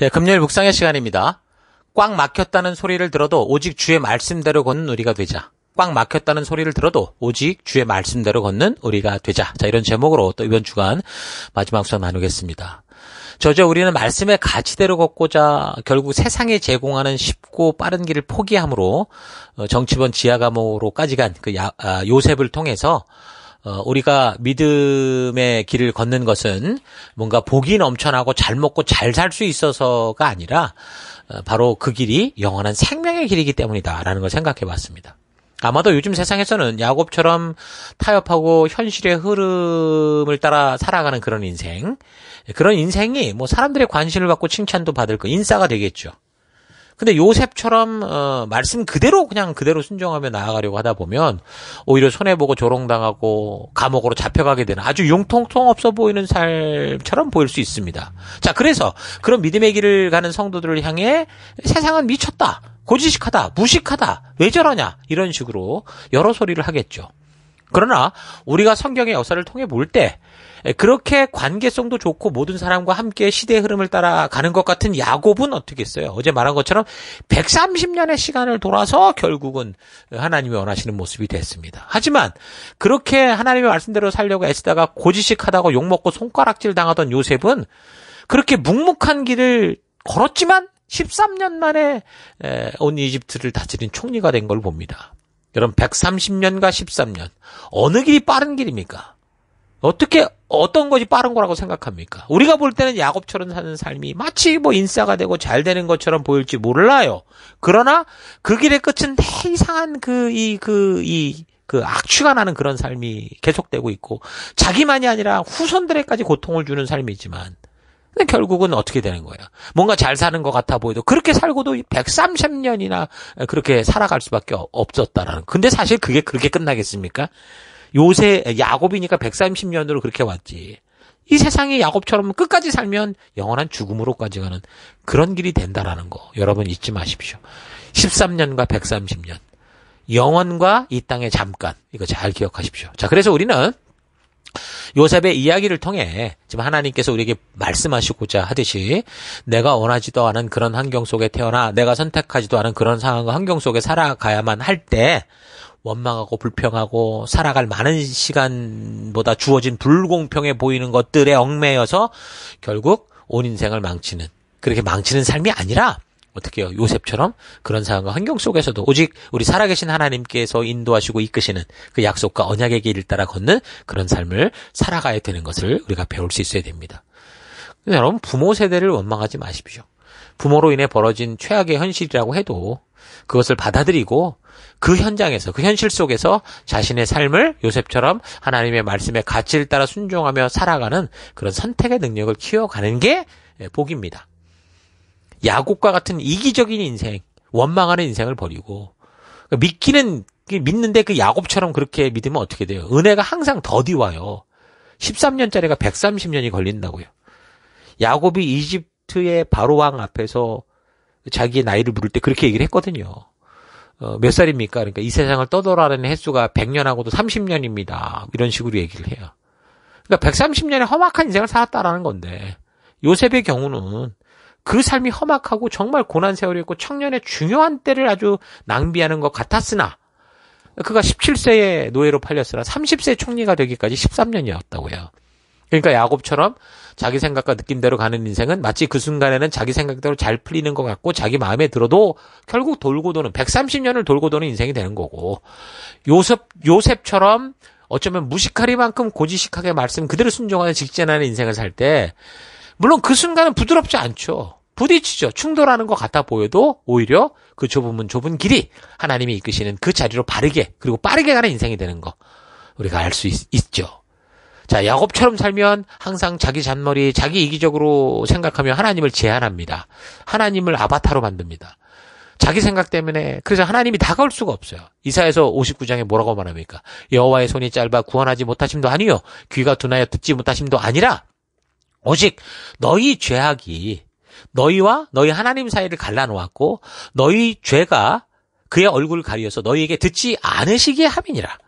예, 금요일 묵상의 시간입니다. 꽉 막혔다는 소리를 들어도 오직 주의 말씀대로 걷는 우리가 되자. 꽉 막혔다는 소리를 들어도 오직 주의 말씀대로 걷는 우리가 되자. 자, 이런 제목으로 또 이번 주간 마지막 수업 나누겠습니다. 저저 우리는 말씀의 가치대로 걷고자 결국 세상이 제공하는 쉽고 빠른 길을 포기함으로 어, 정치범 지하 감옥으로까지 간그 아, 요셉을 통해서 어, 우리가 믿음의 길을 걷는 것은 뭔가 복이 넘쳐나고 잘 먹고 잘 살 수 있어서가 아니라 어, 바로 그 길이 영원한 생명의 길이기 때문이다라는 걸 생각해 봤습니다. 아마도 요즘 세상에서는 야곱처럼 타협하고 현실의 흐름을 따라 살아가는 그런 인생, 그런 인생이 뭐 사람들의 관심을 받고 칭찬도 받을 거, 그 인싸가 되겠죠. 근데 요셉처럼 어, 말씀 그대로 그냥 그대로 순종하며 나아가려고 하다 보면 오히려 손해 보고 조롱당하고 감옥으로 잡혀가게 되는 아주 융통통 없어 보이는 삶처럼 보일 수 있습니다. 자, 그래서 그런 믿음의 길을 가는 성도들을 향해 세상은 미쳤다. 고지식하다, 무식하다, 왜 저러냐, 이런 식으로 여러 소리를 하겠죠. 그러나 우리가 성경의 역사를 통해 볼때 예, 그렇게 관계성도 좋고 모든 사람과 함께 시대의 흐름을 따라 가는 것 같은 야곱은 어떻게 했어요? 어제 말한 것처럼 130년의 시간을 돌아서 결국은 하나님이 원하시는 모습이 됐습니다. 하지만 그렇게 하나님의 말씀대로 살려고 애쓰다가 고지식하다고 욕먹고 손가락질 당하던 요셉은 그렇게 묵묵한 길을 걸었지만 13년 만에 예, 온 이집트를 다스린 총리가 된 걸 봅니다. 여러분 130년과 13년 어느 길이 빠른 길입니까? 어떻게 어떤 것이 빠른 거라고 생각합니까? 우리가 볼 때는 야곱처럼 사는 삶이 마치 뭐 인싸가 되고 잘 되는 것처럼 보일지 몰라요. 그러나 그 길의 끝은 대 이상한 그 이 그이그 그 그 악취가 나는 그런 삶이 계속되고 있고 자기만이 아니라 후손들에까지 고통을 주는 삶이지만 결국은 어떻게 되는 거야? 뭔가 잘 사는 것 같아 보여도 그렇게 살고도 130년이나 그렇게 살아갈 수밖에 없었다라는. 근데 사실 그게 그렇게 끝나겠습니까? 요새 야곱이니까 130년으로 그렇게 왔지. 이세상에 야곱처럼 끝까지 살면 영원한 죽음으로까지 가는 그런 길이 된다라는 거 여러분 잊지 마십시오. 13년과 130년. 영원과 이 땅의 잠깐. 이거 잘 기억하십시오. 자, 그래서 우리는 요셉의 이야기를 통해 지금 하나님께서 우리에게 말씀하시고자 하듯이 내가 원하지도 않은 그런 환경 속에 태어나 내가 선택하지도 않은 그런 상황과 환경 속에 살아가야만 할때 원망하고 불평하고 살아갈 많은 시간보다 주어진 불공평해 보이는 것들에 얽매여서 결국 온 인생을 망치는 그렇게 망치는 삶이 아니라 어떻게 요 요셉처럼 그런 상황과 환경 속에서도 오직 우리 살아계신 하나님께서 인도하시고 이끄시는 그 약속과 언약의 길을 따라 걷는 그런 삶을 살아가야 되는 것을 우리가 배울 수 있어야 됩니다. 여러분 부모 세대를 원망하지 마십시오. 부모로 인해 벌어진 최악의 현실이라고 해도 그것을 받아들이고 그 현장에서 그 현실 속에서 자신의 삶을 요셉처럼 하나님의 말씀의 가치를 따라 순종하며 살아가는 그런 선택의 능력을 키워가는 게 예, 복입니다. 야곱과 같은 이기적인 인생, 원망하는 인생을 버리고 그러니까 믿기는 믿는데 그 야곱처럼 그렇게 믿으면 어떻게 돼요? 은혜가 항상 더디 와요. 13년짜리가 130년이 걸린다고요. 야곱이 이집 이집트의 바로왕 앞에서 자기의 나이를 물을 때 그렇게 얘기를 했거든요. 어, 몇 살입니까? 그러니까 이 세상을 떠돌아라는 횟수가 100년하고도 30년입니다. 이런 식으로 얘기를 해요. 그러니까 130년의 험악한 인생을 살았다라는 건데 요셉의 경우는 그 삶이 험악하고 정말 고난 세월이었고 청년의 중요한 때를 아주 낭비하는 것 같았으나 그가 17세에 노예로 팔렸으나 30세 총리가 되기까지 13년이었다고요. 그러니까 야곱처럼 자기 생각과 느낌대로 가는 인생은 마치 그 순간에는 자기 생각대로 잘 풀리는 것 같고 자기 마음에 들어도 결국 돌고 도는 130년을 돌고 도는 인생이 되는 거고 요셉 요셉처럼 어쩌면 무식하리만큼 고지식하게 말씀 그대로 순종하는 직진하는 인생을 살 때 물론 그 순간은 부드럽지 않죠. 부딪히죠. 충돌하는 것 같아 보여도 오히려 그좁으 좁은 길이 하나님이 이끄시는 그 자리로 바르게 그리고 빠르게 가는 인생이 되는 거 우리가 알 수 있죠. 자, 야곱처럼 살면 항상 자기 잔머리, 자기 이기적으로 생각하며 하나님을 제한합니다. 하나님을 아바타로 만듭니다. 자기 생각 때문에 그래서 하나님이 다가올 수가 없어요. 이사에서 59장에 뭐라고 말합니까? 여호와의 손이 짧아 구원하지 못하심도 아니요 귀가 둔하여 듣지 못하심도 아니라 오직 너희 죄악이 너희와 너희 하나님 사이를 갈라놓았고 너희 죄가 그의 얼굴을 가리어서 너희에게 듣지 않으시게 함이니라.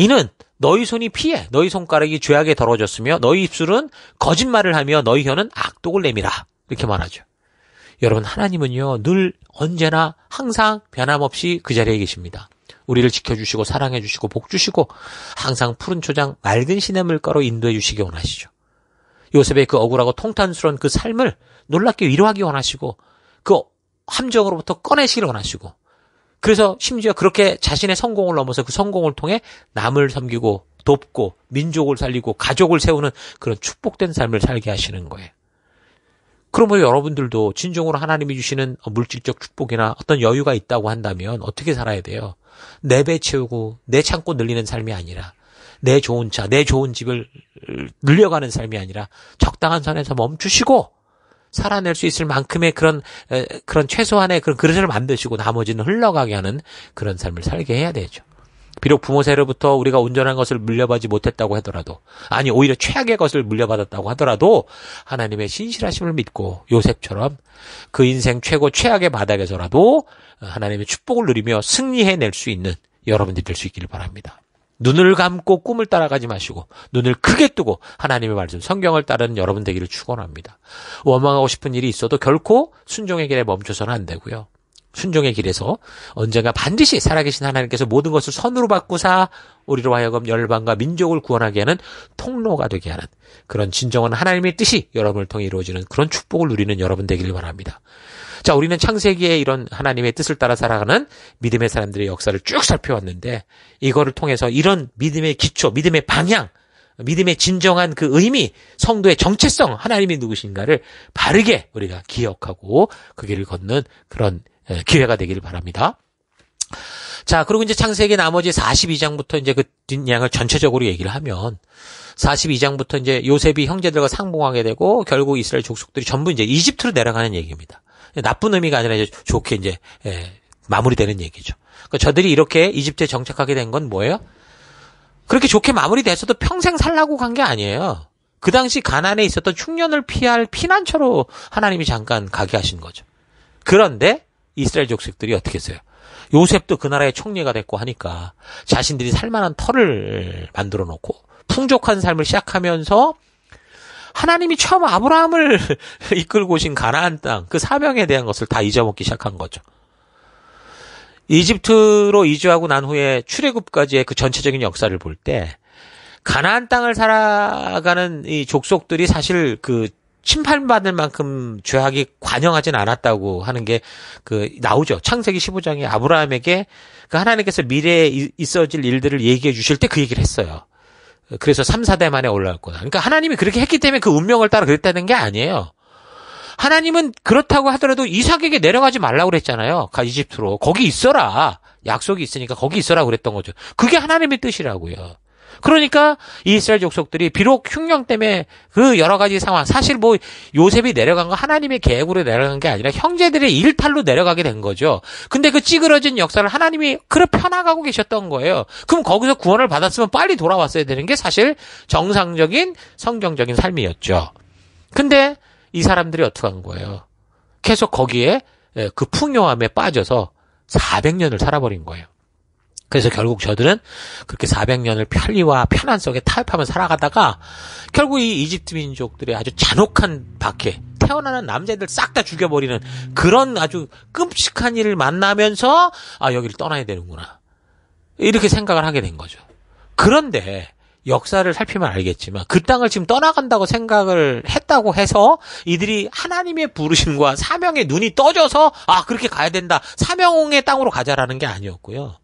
이는 너희 손이 피해 너희 손가락이 죄악에 더러졌으며 너희 입술은 거짓말을 하며 너희 혀는 악독을 내미라 이렇게 말하죠. 여러분 하나님은요 늘 언제나 항상 변함없이 그 자리에 계십니다. 우리를 지켜주시고 사랑해주시고 복주시고 항상 푸른 초장 맑은 시냇 물가로 인도해주시기 원하시죠. 요셉의 그 억울하고 통탄스러운 그 삶을 놀랍게 위로하기 원하시고 그 함정으로부터 꺼내시길 원하시고 그래서 심지어 그렇게 자신의 성공을 넘어서 그 성공을 통해 남을 섬기고 돕고 민족을 살리고 가족을 세우는 그런 축복된 삶을 살게 하시는 거예요. 그러므로 여러분들도 진정으로 하나님이 주시는 물질적 축복이나 어떤 여유가 있다고 한다면 어떻게 살아야 돼요? 내 배 채우고 내 창고 늘리는 삶이 아니라 내 좋은 차, 내 좋은 집을 늘려가는 삶이 아니라 적당한 선에서 멈추시고 살아낼 수 있을 만큼의 그런 그런 최소한의 그런 그릇을 만드시고 나머지는 흘러가게 하는 그런 삶을 살게 해야 되죠. 비록 부모 세로부터 우리가 운전한 것을 물려받지 못했다고 하더라도 아니 오히려 최악의 것을 물려받았다고 하더라도 하나님의 신실하심을 믿고 요셉처럼 그 인생 최고 최악의 바닥에서라도 하나님의 축복을 누리며 승리해낼 수 있는 여러분들이 될 수 있기를 바랍니다. 눈을 감고 꿈을 따라가지 마시고 눈을 크게 뜨고 하나님의 말씀 성경을 따르는 여러분 되기를 축원합니다. 원망하고 싶은 일이 있어도 결코 순종의 길에 멈춰서는 안 되고요. 순종의 길에서 언젠가 반드시 살아계신 하나님께서 모든 것을 선으로 바꾸사 우리로 하여금 열방과 민족을 구원하게 하는 통로가 되게 하는 그런 진정한 하나님의 뜻이 여러분을 통해 이루어지는 그런 축복을 누리는 여러분 되기를 바랍니다. 자, 우리는 창세기에 이런 하나님의 뜻을 따라 살아가는 믿음의 사람들의 역사를 쭉 살펴왔는데 이거를 통해서 이런 믿음의 기초, 믿음의 방향, 믿음의 진정한 그 의미, 성도의 정체성, 하나님이 누구신가를 바르게 우리가 기억하고 그 길을 걷는 그런 예, 기회가 되기를 바랍니다. 자, 그리고 이제 창세기 나머지 42장부터 이제 그 뒷양을 전체적으로 얘기를 하면 42장부터 이제 요셉이 형제들과 상봉하게 되고 결국 이스라엘 족속들이 전부 이제 이집트로 내려가는 얘기입니다. 나쁜 의미가 아니라 이제 좋게 이제 예, 마무리되는 얘기죠. 그러니까 저들이 이렇게 이집트에 정착하게 된 건 뭐예요? 그렇게 좋게 마무리됐어도 평생 살라고 간 게 아니에요. 그 당시 가난에 있었던 흉년을 피할 피난처로 하나님이 잠깐 가게 하신 거죠. 그런데 이스라엘 족속들이 어떻게 했어요? 요셉도 그 나라의 총리가 됐고 하니까 자신들이 살만한 터를 만들어 놓고 풍족한 삶을 시작하면서 하나님이 처음 아브라함을 이끌고 오신 가나안 땅 그 사명에 대한 것을 다 잊어먹기 시작한 거죠. 이집트로 이주하고 난 후에 출애굽까지의 그 전체적인 역사를 볼 때 가나안 땅을 살아가는 이 족속들이 사실 그 심판받을 만큼 죄악이 관영하진 않았다고 하는 게 그 나오죠. 창세기 15장에 아브라함에게 그 하나님께서 미래에 있어질 일들을 얘기해 주실 때 그 얘기를 했어요. 그래서 3, 4대 만에 올라올 거다. 그러니까 하나님이 그렇게 했기 때문에 그 운명을 따라 그랬다는 게 아니에요. 하나님은 그렇다고 하더라도 이삭에게 내려가지 말라고 그랬잖아요. 가 이집트로. 거기 있어라. 약속이 있으니까 거기 있어라 그랬던 거죠. 그게 하나님의 뜻이라고요. 그러니까 이스라엘 족속들이 비록 흉령 때문에 그 여러 가지 상황, 사실 뭐 요셉이 내려간 거 하나님의 계획으로 내려간 게 아니라 형제들의 일탈로 내려가게 된 거죠. 근데 그 찌그러진 역사를 하나님이 그래 편하가고 계셨던 거예요. 그럼 거기서 구원을 받았으면 빨리 돌아왔어야 되는 게 사실 정상적인 성경적인 삶이었죠. 근데 이 사람들이 어떻게 한 거예요? 계속 거기에 예, 그 풍요함에 빠져서 400년을 살아버린 거예요. 그래서 결국 저들은 그렇게 400년을 편리와 편안 속에 타협하며 살아가다가 결국 이 이집트 민족들의 아주 잔혹한 박해, 태어나는 남자들 싹 다 죽여버리는 그런 아주 끔찍한 일을 만나면서 아 여기를 떠나야 되는구나 이렇게 생각을 하게 된 거죠. 그런데 역사를 살피면 알겠지만 그 땅을 지금 떠나간다고 생각을 했다고 해서 이들이 하나님의 부르심과 사명의 눈이 떠져서 아 그렇게 가야 된다 사명의 땅으로 가자라는 게 아니었고요.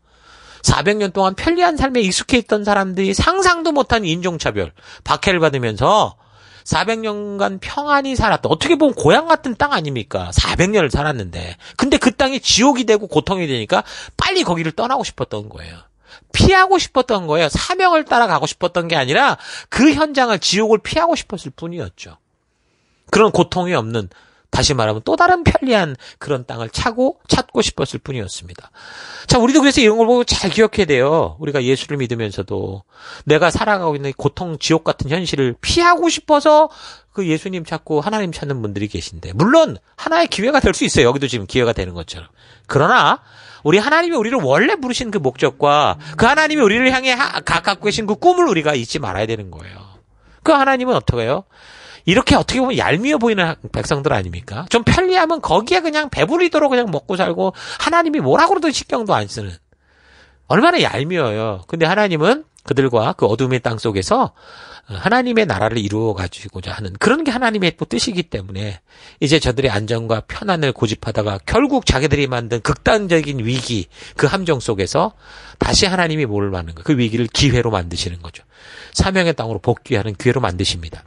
400년 동안 편리한 삶에 익숙해 있던 사람들이 상상도 못한 인종차별, 박해를 받으면서 400년간 평안히 살았던 어떻게 보면 고향 같은 땅 아닙니까? 400년을 살았는데. 근데 그 땅이 지옥이 되고 고통이 되니까 빨리 거기를 떠나고 싶었던 거예요. 피하고 싶었던 거예요. 사명을 따라가고 싶었던 게 아니라 그 현장을 지옥을 피하고 싶었을 뿐이었죠. 그런 고통이 없는 다시 말하면 또 다른 편리한 그런 땅을 차고 찾고 싶었을 뿐이었습니다. 자, 우리도 그래서 이런 걸 보고 잘 기억해야 돼요. 우리가 예수를 믿으면서도 내가 살아가고 있는 고통 지옥 같은 현실을 피하고 싶어서 그 예수님 찾고 하나님 찾는 분들이 계신데 물론 하나의 기회가 될 수 있어요. 여기도 지금 기회가 되는 것처럼. 그러나 우리 하나님이 우리를 원래 부르신 그 목적과 그 하나님이 우리를 향해 가깝고 계신 그 꿈을 우리가 잊지 말아야 되는 거예요. 그 하나님은 어떻게 해요? 이렇게 어떻게 보면 얄미워 보이는 백성들 아닙니까? 좀 편리하면 거기에 그냥 배부리도록 그냥 먹고 살고 하나님이 뭐라 그러든 신경도 안 쓰는 얼마나 얄미워요. 근데 하나님은 그들과 그 어둠의 땅 속에서 하나님의 나라를 이루어 가지고자 하는 그런 게 하나님의 뜻이기 때문에 이제 저들의 안전과 편안을 고집하다가 결국 자기들이 만든 극단적인 위기 그 함정 속에서 다시 하나님이 뭘 만든 거그 위기를 기회로 만드시는 거죠. 사명의 땅으로 복귀하는 기회로 만드십니다.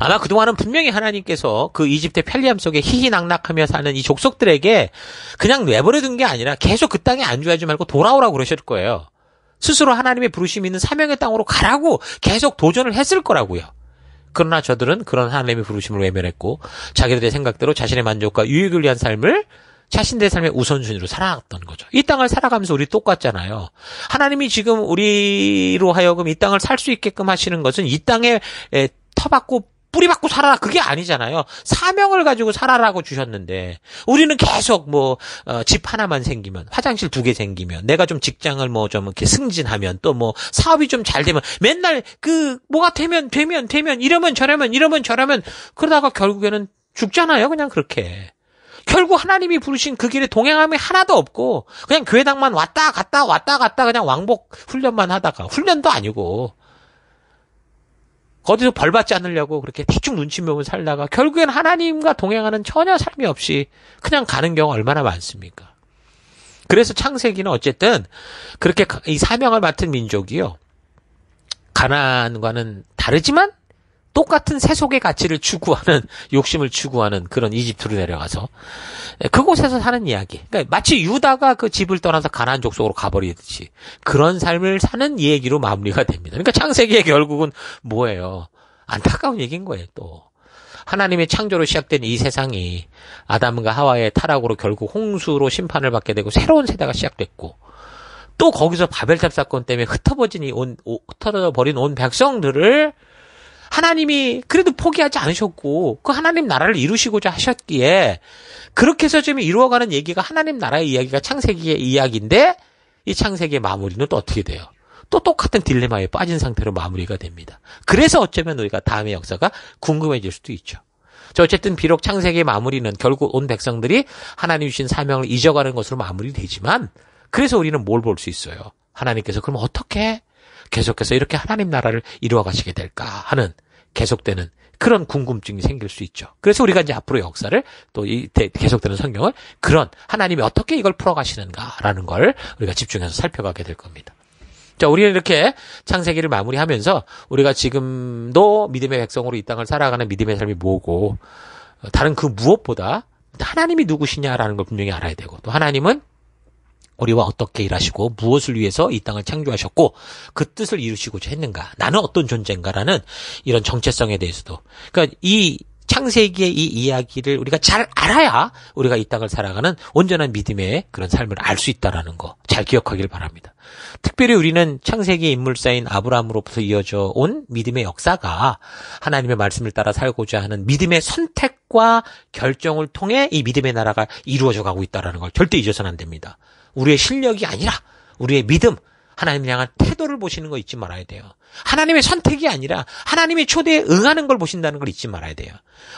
아마 그동안은 분명히 하나님께서 그 이집트의 편리함 속에 희희낙낙하며 사는 이 족속들에게 그냥 내버려둔 게 아니라 계속 그 땅에 안주하지 말고 돌아오라고 그러실 거예요. 스스로 하나님의 부르심 이 있는 사명의 땅으로 가라고 계속 도전을 했을 거라고요. 그러나 저들은 그런 하나님의 부르심을 외면했고 자기들의 생각대로 자신의 만족과 유익을 위한 삶을 자신들의 삶의 우선순위로 살아갔던 거죠. 이 땅을 살아가면서 우리 똑같잖아요. 하나님이 지금 우리로 하여금 이 땅을 살 수 있게끔 하시는 것은 이땅에 터받고 뿌리 받고 살아라 그게 아니잖아요. 사명을 가지고 살아라고 주셨는데 우리는 계속 뭐집 어, 하나만 생기면 화장실 두 개 생기면 내가 좀 직장을 뭐 좀 이렇게 승진하면 또 뭐 사업이 좀 잘 되면 맨날 그 뭐가 되면 되면 되면 이러면 저러면 이러면 저러면 그러다가 결국에는 죽잖아요. 그냥 그렇게. 결국 하나님이 부르신 그 길에 동행함이 하나도 없고 그냥 교회당만 왔다 갔다 왔다 갔다 그냥 왕복 훈련만 하다가 훈련도 아니고 거기서 벌 받지 않으려고 그렇게 대충 눈치 보면 살다가 결국엔 하나님과 동행하는 전혀 삶이 없이 그냥 가는 경우 얼마나 많습니까? 그래서 창세기는 어쨌든 그렇게 이 사명을 맡은 민족이요. 가난과는 다르지만 똑같은 세속의 가치를 추구하는 욕심을 추구하는 그런 이집트로 내려가서 예, 그곳에서 사는 이야기. 그러니까 마치 유다가 그 집을 떠나서 가나안 족속으로 가버리듯이 그런 삶을 사는 얘기로 마무리가 됩니다. 그러니까 창세기의 결국은 뭐예요? 안타까운 얘기인 거예요. 또 하나님의 창조로 시작된 이 세상이 아담과 하와의 타락으로 결국 홍수로 심판을 받게 되고 새로운 세대가 시작됐고 또 거기서 바벨탑 사건 때문에 흩어버린 온 흩어져 버린 온 백성들을 하나님이 그래도 포기하지 않으셨고 그 하나님 나라를 이루시고자 하셨기에 그렇게 해서 지금 이루어가는 얘기가 하나님 나라의 이야기가 창세기의 이야기인데 이 창세기의 마무리는 또 어떻게 돼요? 또 똑같은 딜레마에 빠진 상태로 마무리가 됩니다. 그래서 어쩌면 우리가 다음의 역사가 궁금해질 수도 있죠. 어쨌든 비록 창세기의 마무리는 결국 온 백성들이 하나님 주신 사명을 잊어가는 것으로 마무리되지만 그래서 우리는 뭘 볼 수 있어요? 하나님께서 그럼 어떻게 계속해서 이렇게 하나님 나라를 이루어 가시게 될까 하는 계속되는 그런 궁금증이 생길 수 있죠. 그래서 우리가 이제 앞으로 역사를 또 이 계속되는 성경을 그런 하나님이 어떻게 이걸 풀어가시는가라는 걸 우리가 집중해서 살펴가게 될 겁니다. 자, 우리는 이렇게 창세기를 마무리하면서 우리가 지금도 믿음의 백성으로 이 땅을 살아가는 믿음의 삶이 뭐고 다른 그 무엇보다 하나님이 누구시냐라는 걸 분명히 알아야 되고 또 하나님은 우리와 어떻게 일하시고 무엇을 위해서 이 땅을 창조하셨고 그 뜻을 이루시고자 했는가? 나는 어떤 존재인가라는 이런 정체성에 대해서도 그러니까 이 창세기의 이 이야기를 우리가 잘 알아야 우리가 이 땅을 살아가는 온전한 믿음의 그런 삶을 알 수 있다라는 거 잘 기억하길 바랍니다. 특별히 우리는 창세기 의 인물사인 아브라함으로부터 이어져 온 믿음의 역사가 하나님의 말씀을 따라 살고자 하는 믿음의 선택과 결정을 통해 이 믿음의 나라가 이루어져 가고 있다라는 걸 절대 잊어서는 안 됩니다. 우리의 실력이 아니라 우리의 믿음, 하나님 향한 태도를 보시는 거 잊지 말아야 돼요. 하나님의 선택이 아니라 하나님의 초대에 응하는 걸 보신다는 걸 잊지 말아야 돼요.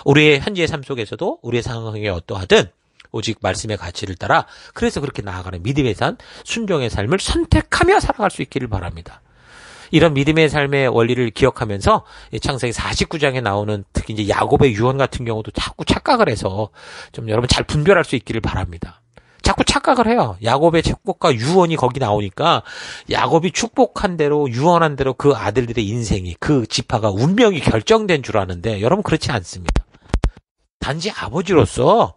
우리의 현재의 삶 속에서도 우리의 상황이 어떠하든 오직 말씀의 가치를 따라 그래서 그렇게 나아가는 믿음의 삶, 순종의 삶을 선택하며 살아갈 수 있기를 바랍니다. 이런 믿음의 삶의 원리를 기억하면서 창세기 49장에 나오는 특히 이제 야곱의 유언 같은 경우도 자꾸 착각을 해서 좀 여러분 잘 분별할 수 있기를 바랍니다. 자꾸 착각을 해요. 야곱의 축복과 유언이 거기 나오니까 야곱이 축복한 대로 유언한 대로 그 아들들의 인생이 그 지파가 운명이 결정된 줄 아는데 여러분 그렇지 않습니다. 단지 아버지로서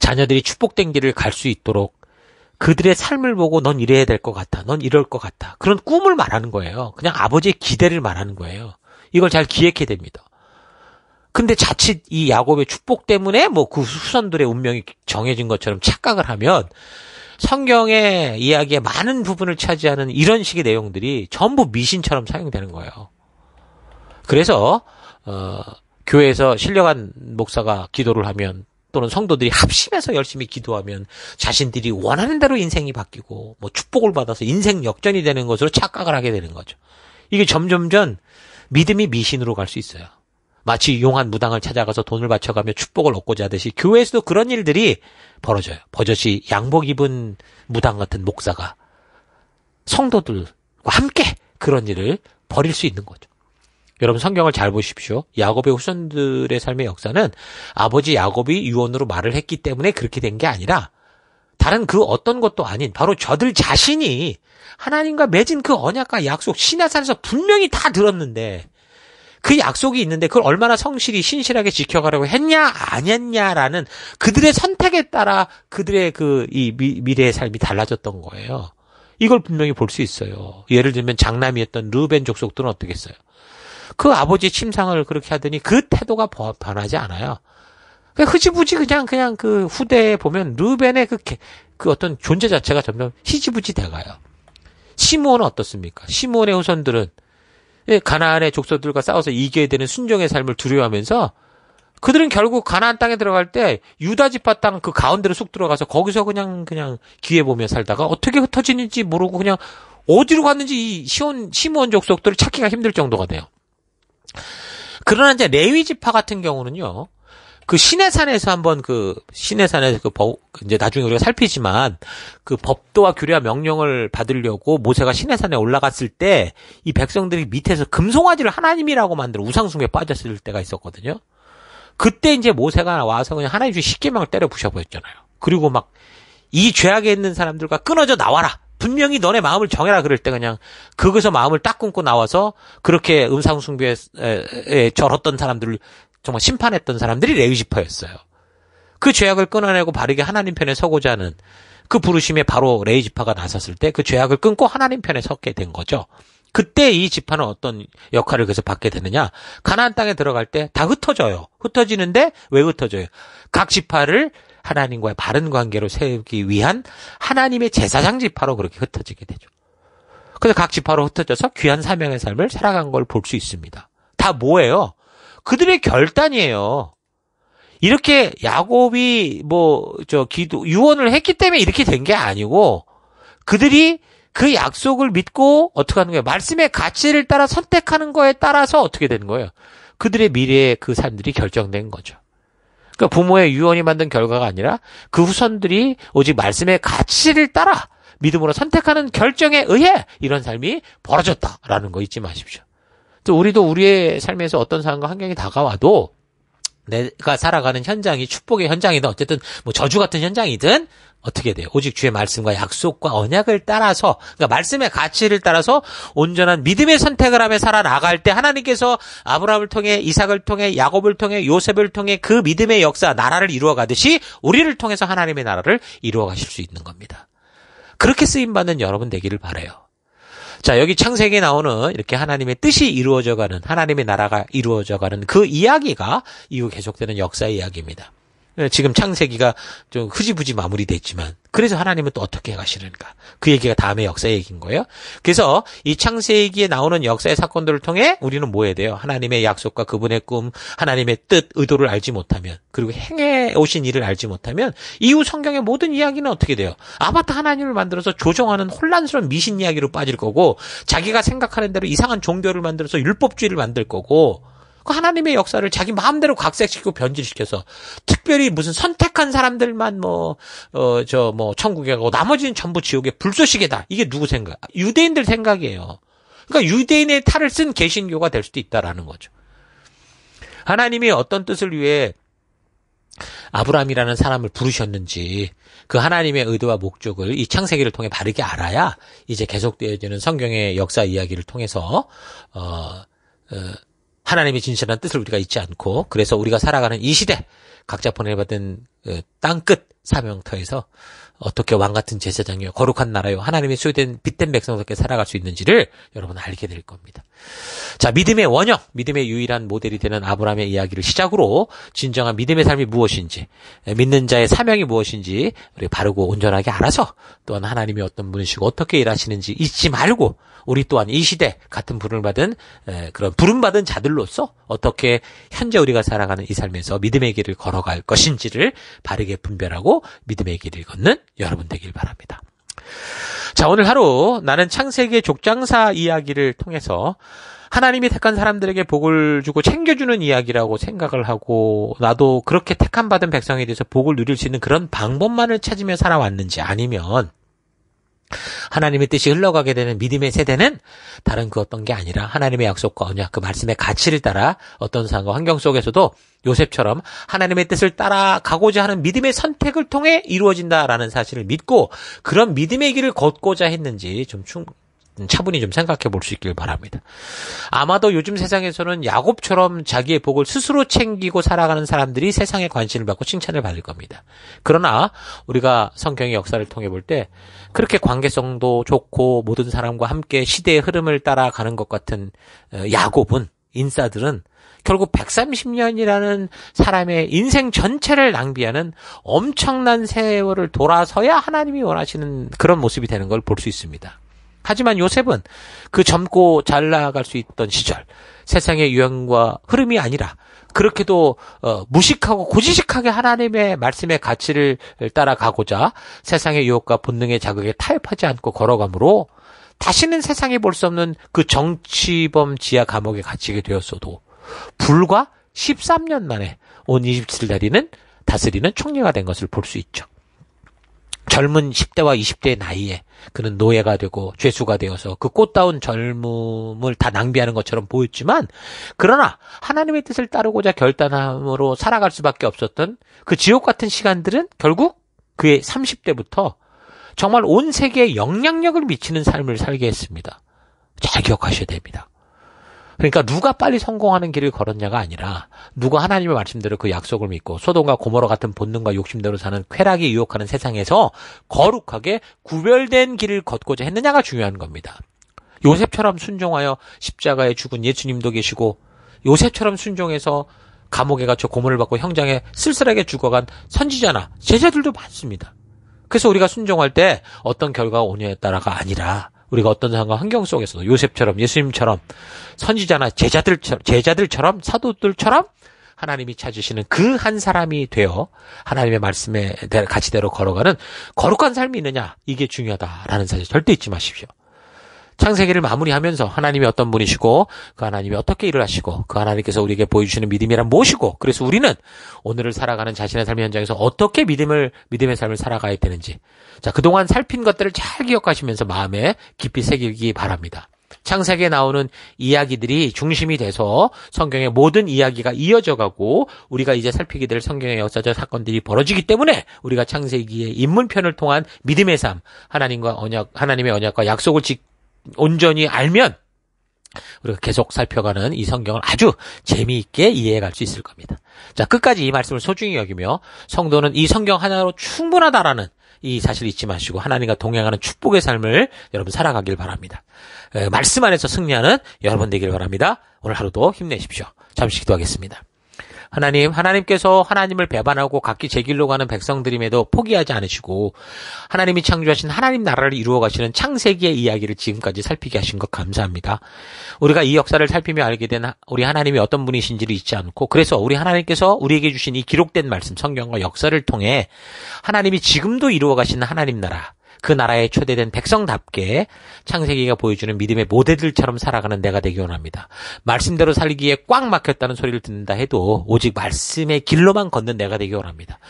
자녀들이 축복된 길을 갈 수 있도록 그들의 삶을 보고 넌 이래야 될 것 같아. 넌 이럴 것 같아. 그런 꿈을 말하는 거예요. 그냥 아버지의 기대를 말하는 거예요. 이걸 잘 기획해야 됩니다. 근데 자칫 이 야곱의 축복 때문에 뭐그 후손들의 운명이 정해진 것처럼 착각을 하면 성경의 이야기의 많은 부분을 차지하는 이런 식의 내용들이 전부 미신처럼 사용되는 거예요. 그래서 어, 교회에서 실려간 목사가 기도를 하면 또는 성도들이 합심해서 열심히 기도하면 자신들이 원하는 대로 인생이 바뀌고 뭐 축복을 받아서 인생 역전이 되는 것으로 착각을 하게 되는 거죠. 이게 점점전 믿음이 미신으로 갈 수 있어요. 마치 용한 무당을 찾아가서 돈을 바쳐가며 축복을 얻고자 하듯이 교회에서도 그런 일들이 벌어져요. 버젓이 양복 입은 무당 같은 목사가 성도들과 함께 그런 일을 벌일 수 있는 거죠. 여러분 성경을 잘 보십시오. 야곱의 후손들의 삶의 역사는 아버지 야곱이 유언으로 말을 했기 때문에 그렇게 된 게 아니라 다른 그 어떤 것도 아닌 바로 저들 자신이 하나님과 맺은 그 언약과 약속 신화산에서 분명히 다 들었는데 그 약속이 있는데 그걸 얼마나 성실히 신실하게 지켜가려고 했냐 안 했냐라는 그들의 선택에 따라 그들의 그 이 미래의 삶이 달라졌던 거예요. 이걸 분명히 볼 수 있어요. 예를 들면 장남이었던 르벤 족속들은 어떻겠어요? 그 아버지 침상을 그렇게 하더니 그 태도가 변하지 않아요. 그냥 흐지부지 그냥 그냥 그 후대에 보면 르벤의 그, 그 어떤 존재 자체가 점점 희지부지 돼가요. 시므온은 어떻습니까? 시므온의 후손들은 예, 가나안의 족속들과 싸워서 이겨야 되는 순종의 삶을 두려워하면서 그들은 결국 가나안 땅에 들어갈 때 유다 지파 땅 그 가운데로 쑥 들어가서 거기서 그냥 그냥 기회 보며 살다가 어떻게 흩어지는지 모르고 그냥 어디로 갔는지 이 시온 시므온 족속들을 찾기가 힘들 정도가 돼요. 그러나 이제 레위 지파 같은 경우는요. 그시내산에서 한번 그시내산에서그 법, 이제 나중에 우리가 살피지만 그 법도와 규례와 명령을 받으려고 모세가 시내산에 올라갔을 때 이 백성들이 밑에서 금송아지를 하나님이라고 만들어 우상숭에 빠졌을 때가 있었거든요. 그때 이제 모세가 와서 그냥 하나님 주신 십계명을 때려 부셔버렸잖아요. 그리고 막 이 죄악에 있는 사람들과 끊어져 나와라. 분명히 너네 마음을 정해라 그럴 때 그냥 거기서 마음을 딱 끊고 나와서 그렇게 음상숭배에 절었던 사람들을 정말 심판했던 사람들이 레위지파였어요. 그 죄악을 끊어내고 바르게 하나님 편에 서고자 하는 그 부르심에 바로 레위지파가 나섰을 때 그 죄악을 끊고 하나님 편에 섰게 된 거죠. 그때 이 지파는 어떤 역할을 그래서 받게 되느냐? 가나안 땅에 들어갈 때 다 흩어져요. 흩어지는데 왜 흩어져요? 각 지파를 하나님과의 바른 관계로 세우기 위한 하나님의 제사장 지파로 그렇게 흩어지게 되죠. 그래서 각 지파로 흩어져서 귀한 사명의 삶을 살아간 걸 볼 수 있습니다. 다 뭐예요? 그들의 결단이에요. 이렇게 야곱이 뭐 저 기도 유언을 했기 때문에 이렇게 된 게 아니고 그들이 그 약속을 믿고 어떻게 하는 거예요? 말씀의 가치를 따라 선택하는 거에 따라서 어떻게 되는 거예요? 그들의 미래에그 삶들이 결정된 거죠. 그러니까 부모의 유언이 만든 결과가 아니라 그 후손들이 오직 말씀의 가치를 따라 믿음으로 선택하는 결정에 의해 이런 삶이 벌어졌다라는 거 잊지 마십시오. 또 우리도 우리의 삶에서 어떤 상황과 환경이 다가와도 내가 살아가는 현장이 축복의 현장이든 어쨌든 뭐 저주 같은 현장이든 어떻게 돼요? 오직 주의 말씀과 약속과 언약을 따라서 그러니까 말씀의 가치를 따라서 온전한 믿음의 선택을 하며 살아나갈 때 하나님께서 아브라함을 통해 이삭을 통해 야곱을 통해 요셉을 통해 그 믿음의 역사 나라를 이루어 가듯이 우리를 통해서 하나님의 나라를 이루어 가실 수 있는 겁니다. 그렇게 쓰임 받는 여러분 되기를 바래요. 자, 여기 창세기에 나오는 이렇게 하나님의 뜻이 이루어져가는, 하나님의 나라가 이루어져가는 그 이야기가 이후 계속되는 역사 이야기입니다. 예, 지금 창세기가 좀 흐지부지 마무리됐지만 그래서 하나님은 또 어떻게 가시는가 그 얘기가 다음에 역사 얘기인 거예요. 그래서 이 창세기에 나오는 역사의 사건들을 통해 우리는 뭐 해야 돼요? 하나님의 약속과 그분의 꿈, 하나님의 뜻, 의도를 알지 못하면 그리고 행해 오신 일을 알지 못하면 이후 성경의 모든 이야기는 어떻게 돼요? 아바타 하나님을 만들어서 조정하는 혼란스러운 미신 이야기로 빠질 거고 자기가 생각하는 대로 이상한 종교를 만들어서 율법주의를 만들 거고 그 하나님의 역사를 자기 마음대로 각색시키고 변질시켜서 특별히 무슨 선택한 사람들만 뭐 어 저뭐 뭐 천국에 가고 나머지는 전부 지옥에 불쏘시개다. 이게 누구 생각? 유대인들 생각이에요. 그러니까 유대인의 탈을 쓴 개신교가 될 수도 있다라는 거죠. 하나님이 어떤 뜻을 위해 아브라함이라는 사람을 부르셨는지 그 하나님의 의도와 목적을 이 창세기를 통해 바르게 알아야 이제 계속되어지는 성경의 역사 이야기를 통해서 어, 어 하나님의 진실한 뜻을 우리가 잊지 않고 그래서 우리가 살아가는 이 시대 각자 보내받은 어, 땅끝 사명터에서 어떻게 왕 같은 제사장이요 거룩한 나라요 하나님의 소유된 빛된 백성답게 살아갈 수 있는지를 여러분 알게 될 겁니다. 자 믿음의 원형, 믿음의 유일한 모델이 되는 아브라함의 이야기를 시작으로 진정한 믿음의 삶이 무엇인지 믿는 자의 사명이 무엇인지 우리 바르고 온전하게 알아서 또한 하나님이 어떤 분이시고 어떻게 일하시는지 잊지 말고 우리 또한 이 시대 같은 부름을 받은 그런 부름받은 자들로서 어떻게 현재 우리가 살아가는 이 삶에서 믿음의 길을 걸어갈 것인지를 바르게 분별하고 믿음의 길을 걷는 여러분 되길 바랍니다. 자, 오늘 하루 나는 창세기 의 족장사 이야기를 통해서 하나님이 택한 사람들에게 복을 주고 챙겨주는 이야기라고 생각을 하고 나도 그렇게 택한 받은 백성에 대해서 복을 누릴 수 있는 그런 방법만을 찾으며 살아왔는지 아니면 하나님의 뜻이 흘러가게 되는 믿음의 세대는 다른 그 어떤 게 아니라 하나님의 약속과 언약 그 말씀의 가치를 따라 어떤 상황과 환경 속에서도 요셉처럼 하나님의 뜻을 따라가고자 하는 믿음의 선택을 통해 이루어진다라는 사실을 믿고 그런 믿음의 길을 걷고자 했는지 좀 충, 차분히 좀 생각해 볼 수 있길 바랍니다. 아마도 요즘 세상에서는 야곱처럼 자기의 복을 스스로 챙기고 살아가는 사람들이 세상에 관심을 받고 칭찬을 받을 겁니다. 그러나 우리가 성경의 역사를 통해 볼 때 그렇게 관계성도 좋고 모든 사람과 함께 시대의 흐름을 따라가는 것 같은 어, 야곱은 인싸들은 결국 130년이라는 사람의 인생 전체를 낭비하는 엄청난 세월을 돌아서야 하나님이 원하시는 그런 모습이 되는 걸 볼 수 있습니다. 하지만 요셉은 그 젊고 잘 나아갈 수 있던 시절, 세상의 유행과 흐름이 아니라 그렇게도 어, 무식하고 고지식하게 하나님의 말씀의 가치를 따라가고자 세상의 유혹과 본능의 자극에 타협하지 않고 걸어가므로 다시는 세상에볼 수 없는 그 정치범 지하 감옥에 갇히게 되었어도 불과 13년 만에 온2 7다이는 다스리는 총리가 된 것을 볼 수 있죠. 젊은 10대와 20대의 나이에 그는 노예가 되고 죄수가 되어서 그 꽃다운 젊음을 다 낭비하는 것처럼 보였지만 그러나 하나님의 뜻을 따르고자 결단함으로 살아갈 수밖에 없었던 그 지옥 같은 시간들은 결국 그의 30대부터 정말 온 세계에 영향력을 미치는 삶을 살게 했습니다. 잘 기억하셔야 됩니다. 그러니까 누가 빨리 성공하는 길을 걸었냐가 아니라 누가 하나님의 말씀대로 그 약속을 믿고 소돔과 고모라 같은 본능과 욕심대로 사는 쾌락이 유혹하는 세상에서 거룩하게 구별된 길을 걷고자 했느냐가 중요한 겁니다. 요셉처럼 순종하여 십자가에 죽은 예수님도 계시고 요셉처럼 순종해서 감옥에 갇혀 고문을 받고 형장에 쓸쓸하게 죽어간 선지자나 제자들도 많습니다. 그래서 우리가 순종할 때 어떤 결과가 오냐에 따라가 아니라 우리가 어떤 상황 환경 속에서도 요셉처럼 예수님처럼 선지자나 제자들처럼 제자들처럼 사도들처럼 하나님이 찾으시는 그 한 사람이 되어 하나님의 말씀에 가치대로 걸어가는 거룩한 삶이 있느냐 이게 중요하다라는 사실 절대 잊지 마십시오. 창세기를 마무리하면서 하나님이 어떤 분이시고 그 하나님이 어떻게 일을 하시고 그 하나님께서 우리에게 보여주시는 믿음이란 무엇이고 그래서 우리는 오늘을 살아가는 자신의 삶의 현장에서 어떻게 믿음을 믿음의 삶을 살아가야 되는지 자 그동안 살핀 것들을 잘 기억하시면서 마음에 깊이 새기기 바랍니다. 창세기에 나오는 이야기들이 중심이 돼서 성경의 모든 이야기가 이어져가고 우리가 이제 살피게 될 성경의 역사적 사건들이 벌어지기 때문에 우리가 창세기의 인문편을 통한 믿음의 삶, 하나님과 언약, 하나님의 언약과 약속을 지키 온전히 알면 우리가 계속 살펴가는 이 성경을 아주 재미있게 이해해갈 수 있을 겁니다. 자, 끝까지 이 말씀을 소중히 여기며 성도는 이 성경 하나로 충분하다라는 이 사실 잊지 마시고 하나님과 동행하는 축복의 삶을 여러분 살아가길 바랍니다. 에, 말씀 안에서 승리하는 여러분 되길 바랍니다. 오늘 하루도 힘내십시오. 잠시 기도하겠습니다. 하나님, 하나님께서 하나님을 배반하고 각기 제 길로 가는 백성들임에도 포기하지 않으시고 하나님이 창조하신 하나님 나라를 이루어 가시는 창세기의 이야기를 지금까지 살피게 하신 것 감사합니다. 우리가 이 역사를 살피며 알게 된 우리 하나님이 어떤 분이신지를 잊지 않고 그래서 우리 하나님께서 우리에게 주신 이 기록된 말씀 성경과 역사를 통해 하나님이 지금도 이루어 가시는 하나님 나라 그 나라의 초대된 백성답게 창세기가 보여주는 믿음의 모델들처럼 살아가는 내가 되기 원합니다. 말씀대로 살기에 꽉 막혔다는 소리를 듣는다 해도 오직 말씀의 길로만 걷는 내가 되기 원합니다.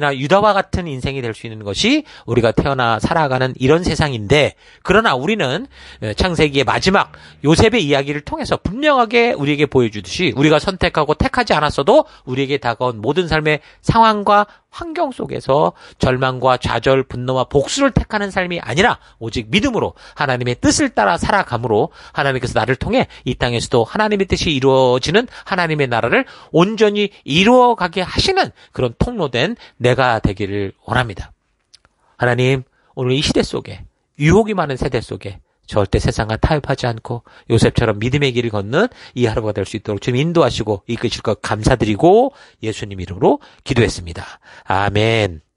야곱이나 유다와 같은 인생이 될 수 있는 것이 우리가 태어나 살아가는 이런 세상인데 그러나 우리는 예, 창세기의 마지막 요셉의 이야기를 통해서 분명하게 우리에게 보여주듯이 우리가 선택하고 택하지 않았어도 우리에게 다가온 모든 삶의 상황과 환경 속에서 절망과 좌절, 분노와 복수를 택하는 삶이 아니라 오직 믿음으로 하나님의 뜻을 따라 살아감으로 하나님께서 나를 통해 이 땅에서도 하나님의 뜻이 이루어지는 하나님의 나라를 온전히 이루어가게 하시는 그런 통로된 내가 되기를 원합니다. 하나님, 오늘 이 시대 속에 유혹이 많은 세대 속에 절대 세상과 타협하지 않고 요셉처럼 믿음의 길을 걷는 이 하루가 될 수 있도록 주님 인도하시고 이끄실 것 감사드리고 예수님 이름으로 기도했습니다. 아멘.